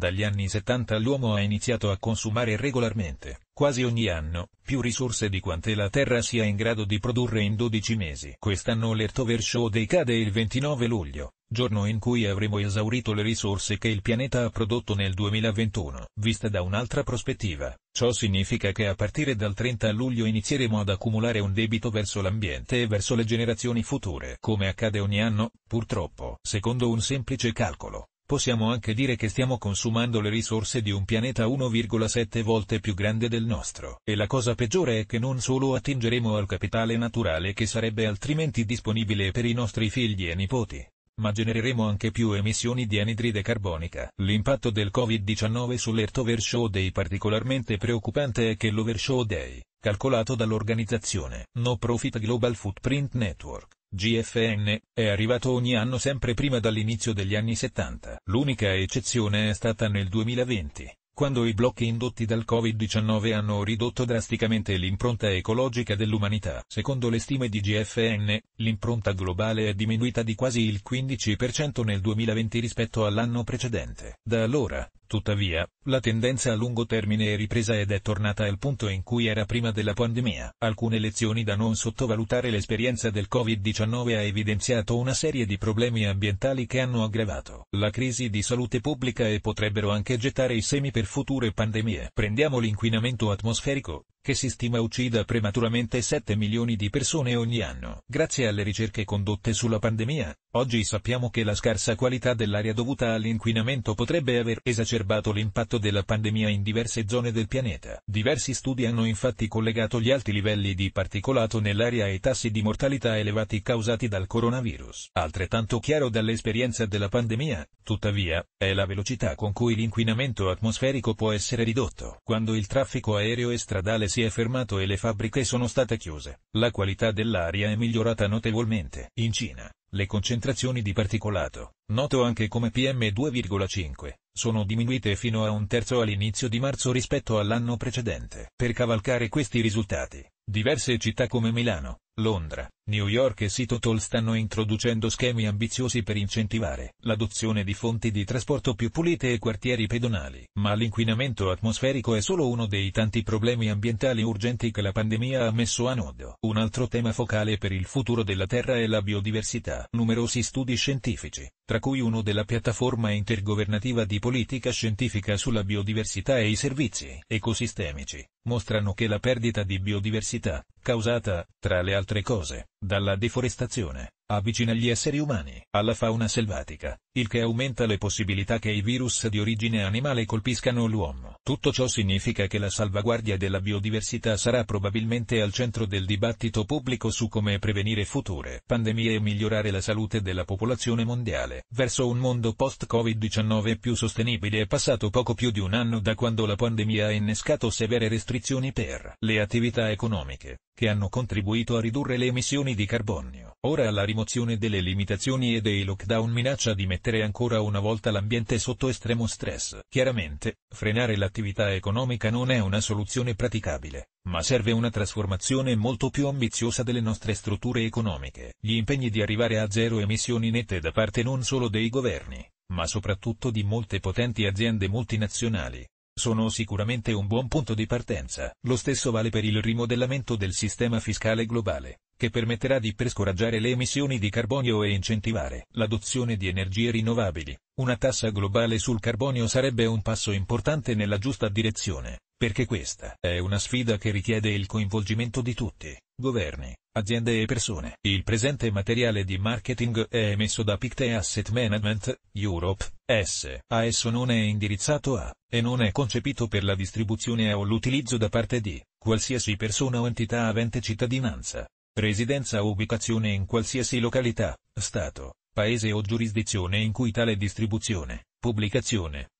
Dagli anni 70 l'uomo ha iniziato a consumare regolarmente, quasi ogni anno, più risorse di quante la Terra sia in grado di produrre in 12 mesi. Quest'anno l'Ertover Show decade il 29 luglio, giorno in cui avremo esaurito le risorse che il pianeta ha prodotto nel 2021. Vista da un'altra prospettiva, ciò significa che a partire dal 30 luglio inizieremo ad accumulare un debito verso l'ambiente e verso le generazioni future. Come accade ogni anno, purtroppo, secondo un semplice calcolo, possiamo anche dire che stiamo consumando le risorse di un pianeta 1,7 volte più grande del nostro. E la cosa peggiore è che non solo attingeremo al capitale naturale che sarebbe altrimenti disponibile per i nostri figli e nipoti, ma genereremo anche più emissioni di anidride carbonica. L'impatto del Covid-19 sull'Earth Day particolarmente preoccupante è che l'Overshow Day, calcolato dall'organizzazione No Profit Global Footprint Network, GFN, è arrivato ogni anno sempre prima dall'inizio degli anni 70. L'unica eccezione è stata nel 2020, quando i blocchi indotti dal Covid-19 hanno ridotto drasticamente l'impronta ecologica dell'umanità. Secondo le stime di GFN, l'impronta globale è diminuita di quasi il 15% nel 2020 rispetto all'anno precedente. Da allora, Tuttavia, la tendenza a lungo termine è ripresa ed è tornata al punto in cui era prima della pandemia. Alcune lezioni da non sottovalutare L'esperienza del Covid-19 ha evidenziato una serie di problemi ambientali che hanno aggravato la crisi di salute pubblica e potrebbero anche gettare i semi per future pandemie. Prendiamo l'inquinamento atmosferico, che si stima uccida prematuramente 7 milioni di persone ogni anno. Grazie alle ricerche condotte sulla pandemia, oggi sappiamo che la scarsa qualità dell'aria dovuta all'inquinamento potrebbe aver esacerbato l'impatto della pandemia in diverse zone del pianeta. Diversi studi hanno infatti collegato gli alti livelli di particolato nell'aria ai tassi di mortalità elevati causati dal coronavirus. Altrettanto chiaro dall'esperienza della pandemia, tuttavia, è la velocità con cui l'inquinamento atmosferico può essere ridotto. Quando il traffico aereo e stradale si è fermato e le fabbriche sono state chiuse. La qualità dell'aria è migliorata notevolmente. In Cina, le concentrazioni di particolato, noto anche come PM2,5, sono diminuite fino a un terzo all'inizio di marzo rispetto all'anno precedente. Per cavalcare questi risultati, Diverse città come Milano, Londra, New York e Sitotol stanno introducendo schemi ambiziosi per incentivare l'adozione di fonti di trasporto più pulite e quartieri pedonali. Ma l'inquinamento atmosferico è solo uno dei tanti problemi ambientali urgenti che la pandemia ha messo a nodo. Un altro tema focale per il futuro della Terra è la biodiversità. Numerosi studi scientifici, tra cui uno della piattaforma intergovernativa di politica scientifica sulla biodiversità e i servizi ecosistemici, mostrano che la perdita di biodiversità, causata, tra le altre cose, dalla deforestazione, avvicina gli esseri umani alla fauna selvatica, il che aumenta le possibilità che i virus di origine animale colpiscano l'uomo. Tutto ciò significa che la salvaguardia della biodiversità sarà probabilmente al centro del dibattito pubblico su come prevenire future pandemie e migliorare la salute della popolazione mondiale. Verso un mondo post-Covid-19 più sostenibile è passato poco più di un anno da quando la pandemia ha innescato severe restrizioni per le attività economiche, che hanno contribuito a ridurre le emissioni di carbonio. Ora la rimozione delle limitazioni e dei lockdown minaccia di mettere ancora una volta l'ambiente sotto estremo stress. Chiaramente, frenare l'attività economica non è una soluzione praticabile, ma serve una trasformazione molto più ambiziosa delle nostre strutture economiche. Gli impegni di arrivare a zero emissioni nette da parte non solo dei governi, ma soprattutto di molte potenti aziende multinazionali, sono sicuramente un buon punto di partenza. Lo stesso vale per il rimodellamento del sistema fiscale globale, che permetterà di prescoraggiare le emissioni di carbonio e incentivare l'adozione di energie rinnovabili. Una tassa globale sul carbonio sarebbe un passo importante nella giusta direzione perché questa è una sfida che richiede il coinvolgimento di tutti, governi, aziende e persone. Il presente materiale di marketing è emesso da Pictet Asset Management, Europe, S.A.S. non è indirizzato a, e non è concepito per la distribuzione o l'utilizzo da parte di, qualsiasi persona o entità avente cittadinanza, residenza o ubicazione in qualsiasi località, stato, paese o giurisdizione in cui tale distribuzione, pubblicazione,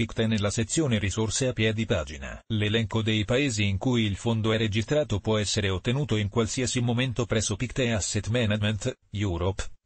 Picte nella sezione risorse a piedi pagina. L'elenco dei paesi in cui il fondo è registrato può essere ottenuto in qualsiasi momento presso Picte Asset Management, Europe,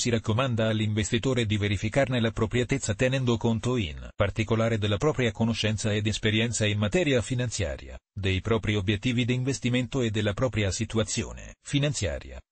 si raccomanda all'investitore di verificarne l'appropriatezza tenendo conto in particolare della propria conoscenza ed esperienza in materia finanziaria, dei propri obiettivi di investimento e della propria situazione finanziaria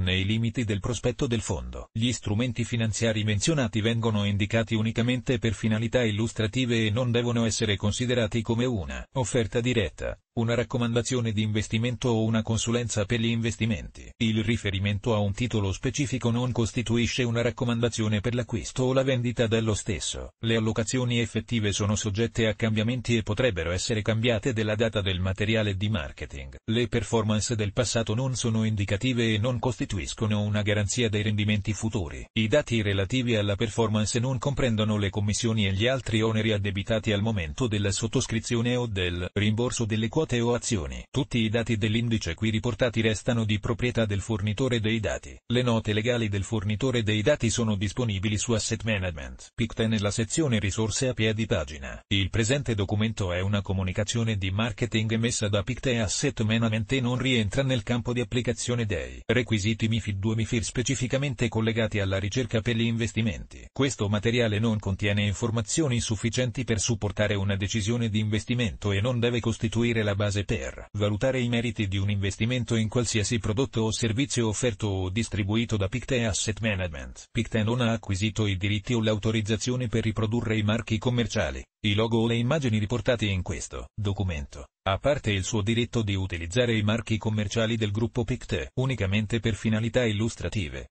nei limiti del prospetto del fondo. Gli strumenti finanziari menzionati vengono indicati unicamente per finalità illustrative e non devono essere considerati come una offerta diretta, una raccomandazione di investimento o una consulenza per gli investimenti. Il riferimento a un titolo specifico non costituisce una raccomandazione per l'acquisto o la vendita dello stesso. Le allocazioni effettive sono soggette a cambiamenti e potrebbero essere cambiate della data del materiale di marketing. Le performance del passato non sono indicative e non costituiscono costituiscono una garanzia dei rendimenti futuri. I dati relativi alla performance non comprendono le commissioni e gli altri oneri addebitati al momento della sottoscrizione o del rimborso delle quote o azioni. Tutti i dati dell'indice qui riportati restano di proprietà del fornitore dei dati. Le note legali del fornitore dei dati sono disponibili su Asset Management. PICTE nella sezione risorse a piedi pagina. Il presente documento è una comunicazione di marketing emessa da PICTE Asset Management e non rientra nel campo di applicazione dei requisiti siti MIFID2 MIFIR specificamente collegati alla ricerca per gli investimenti. Questo materiale non contiene informazioni sufficienti per supportare una decisione di investimento e non deve costituire la base per valutare i meriti di un investimento in qualsiasi prodotto o servizio offerto o distribuito da Pictet Asset Management. Picte non ha acquisito i diritti o l'autorizzazione per riprodurre i marchi commerciali. I logo o le immagini riportate in questo documento, a parte il suo diritto di utilizzare i marchi commerciali del gruppo PICT unicamente per finalità illustrative,